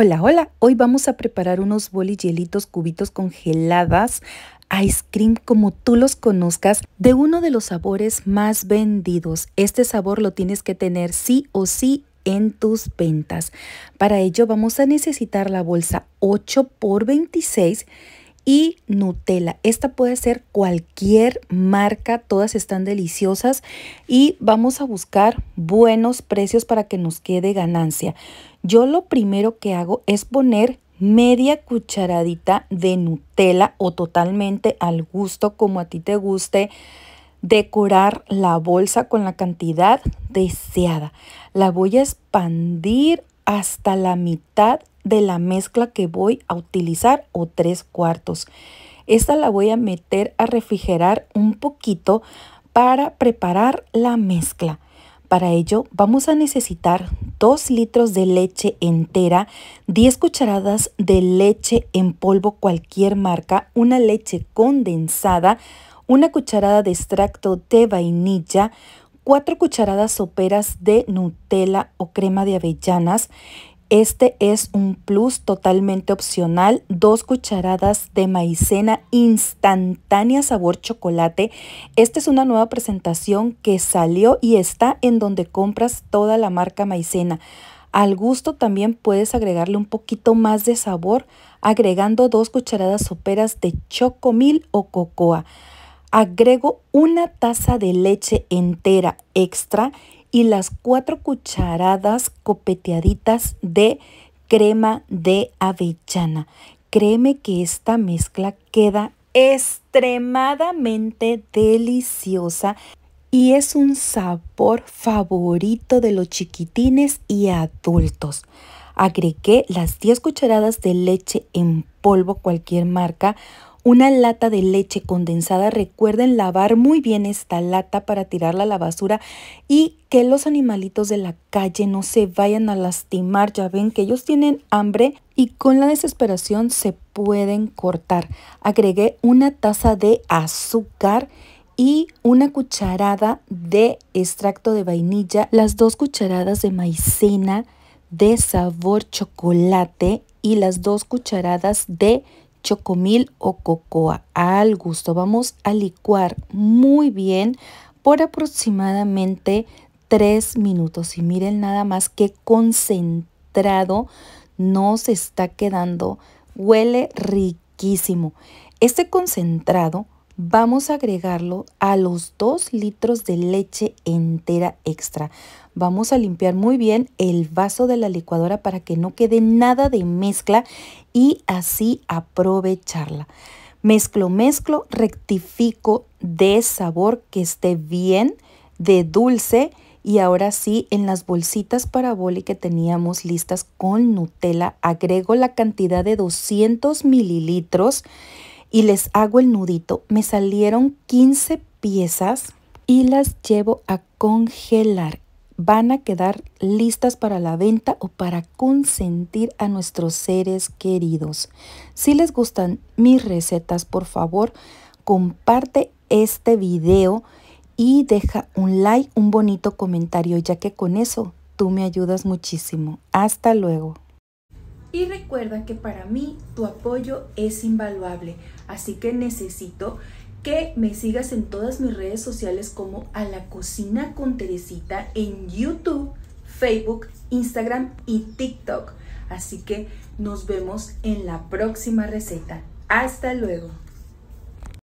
Hola, hola. Hoy vamos a preparar unos bolis hielitos cubitos congeladas ice cream como tú los conozcas de uno de los sabores más vendidos. Este sabor lo tienes que tener sí o sí en tus ventas. Para ello vamos a necesitar la bolsa 8 por 26 y Nutella. Esta puede ser cualquier marca, todas están deliciosas y vamos a buscar buenos precios para que nos quede ganancia. Yo lo primero que hago es poner media cucharadita de Nutella o totalmente al gusto como a ti te guste decorar la bolsa con la cantidad deseada. La voy a expandir hasta la mitad de la mezcla que voy a utilizar o tres cuartos. Esta la voy a meter a refrigerar un poquito para preparar la mezcla. Para ello vamos a necesitar 2 litros de leche entera, 10 cucharadas de leche en polvo cualquier marca, una leche condensada, una cucharada de extracto de vainilla, 4 cucharadas soperas de Nutella o crema de avellanas, este es un plus totalmente opcional, dos cucharadas de maicena instantánea sabor chocolate. Esta es una nueva presentación que salió y está en donde compras toda la marca maicena. Al gusto también puedes agregarle un poquito más de sabor agregando dos cucharadas soperas de chocomil o cocoa. Agrego una taza de leche entera extra y las 4 cucharadas copeteaditas de crema de avellana. Créeme que esta mezcla queda extremadamente deliciosa y es un sabor favorito de los chiquitines y adultos. Agregué las 10 cucharadas de leche en polvo cualquier marca, una lata de leche condensada. Recuerden lavar muy bien esta lata para tirarla a la basura y que los animalitos de la calle no se vayan a lastimar. Ya ven que ellos tienen hambre y con la desesperación se pueden cortar. Agregué una taza de azúcar y una cucharada de extracto de vainilla, las dos cucharadas de maicena de sabor chocolate y las dos cucharadas de chocomil o cocoa al gusto. Vamos a licuar muy bien por aproximadamente 3 minutos y miren nada más qué concentrado nos está quedando. Huele riquísimo. Este concentrado vamos a agregarlo a los 2 litros de leche entera extra. Vamos a limpiar muy bien el vaso de la licuadora para que no quede nada de mezcla y así aprovecharla. Mezclo, mezclo, rectifico de sabor que esté bien, de dulce y ahora sí, en las bolsitas parabólicas que teníamos listas con Nutella, agrego la cantidad de 200 mililitros y les hago el nudito. Me salieron 15 piezas y las llevo a congelar. Van a quedar listas para la venta o para consentir a nuestros seres queridos. Si les gustan mis recetas, por favor, comparte este video y deja un like, un bonito comentario, ya que con eso tú me ayudas muchísimo. Hasta luego. Y recuerda que para mí tu apoyo es invaluable, así que necesito que me sigas en todas mis redes sociales como a la cocina con Teresita en YouTube, Facebook, Instagram y TikTok. Así que nos vemos en la próxima receta. Hasta luego.